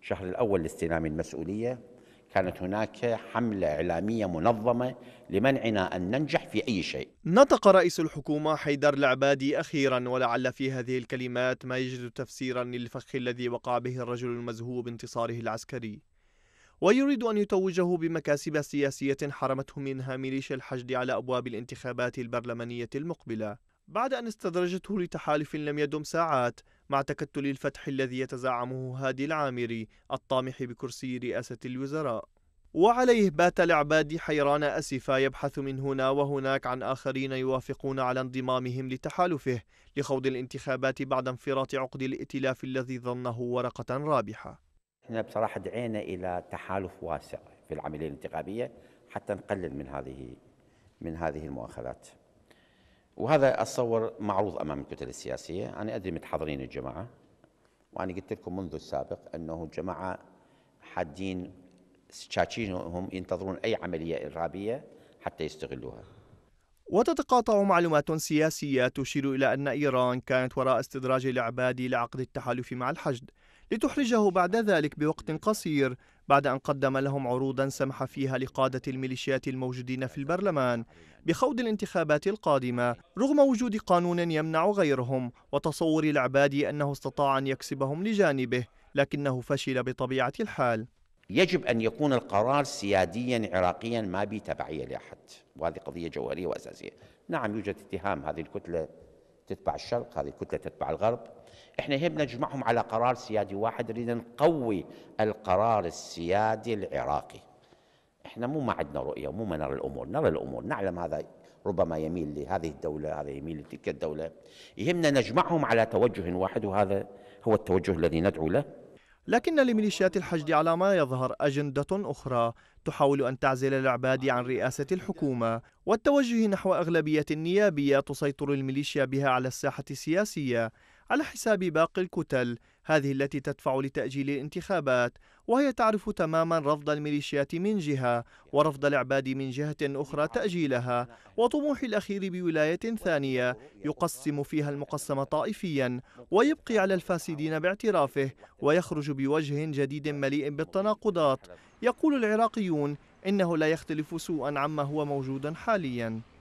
الشهر الأول لاستلام المسؤولية كانت هناك حملة إعلامية منظمة لمنعنا أن ننجح في أي شيء نطق رئيس الحكومة حيدر العبادي أخيرا ولعل في هذه الكلمات ما يجد تفسيرا للفخ الذي وقع به الرجل المزهو بانتصاره العسكري ويريد أن يتوجه بمكاسب سياسية حرمته منها ميليشيا الحشد على أبواب الانتخابات البرلمانية المقبلة بعد أن استدرجته لتحالف لم يدم ساعات مع تكتل الفتح الذي يتزعمه هادي العامري الطامح بكرسي رئاسة الوزراء وعليه بات العبادي حيران أسفا يبحث من هنا وهناك عن آخرين يوافقون على انضمامهم لتحالفه لخوض الانتخابات بعد انفراط عقد الائتلاف الذي ظنه ورقة رابحة احنا بصراحة دعينا إلى تحالف واسع في العملية الانتخابية حتى نقلل من هذه من هذه المؤاخذات وهذا اتصور معروض امام الكتل السياسيه انا ادري متحضرين الجماعه وانا قلت لكم منذ السابق انه الجماعه حادين هم ينتظرون اي عمليه ارهابيه حتى يستغلوها وتتقاطع معلومات سياسية تشير إلى أن إيران كانت وراء استدراج العبادي لعقد التحالف مع الحشد لتحرجه بعد ذلك بوقت قصير بعد أن قدم لهم عروضا سمح فيها لقادة الميليشيات الموجودين في البرلمان بخوض الانتخابات القادمة رغم وجود قانون يمنع غيرهم وتصور العبادي أنه استطاع أن يكسبهم لجانبه لكنه فشل بطبيعة الحال يجب أن يكون القرار سياديا عراقيا ما به تبعية لأحد وهذه قضية جوهرية وأساسية نعم يوجد اتهام هذه الكتلة تتبع الشرق هذه كتلة تتبع الغرب احنا يهمنا نجمعهم على قرار سيادي واحد نريد نقوي القرار السيادي العراقي احنا مو ما عندنا رؤية مو ما نرى الأمور نرى الأمور نعلم هذا ربما يميل لهذه الدولة هذا يميل لتلك الدولة يهمنا نجمعهم على توجه واحد وهذا هو التوجه الذي ندعو له لكن لميليشيات الحشد على ما يظهر أجندة أخرى تحاول أن تعزل العباد عن رئاسة الحكومة والتوجه نحو أغلبية نيابية تسيطر الميليشيا بها على الساحة السياسية على حساب باقي الكتل هذه التي تدفع لتأجيل الانتخابات وهي تعرف تماما رفض الميليشيات من جهة ورفض العباد من جهة أخرى تأجيلها وطموح الأخير بولاية ثانية يقسم فيها المقسم طائفيا ويبقي على الفاسدين باعترافه ويخرج بوجه جديد مليء بالتناقضات يقول العراقيون إنه لا يختلف سوءا عما هو موجود حاليا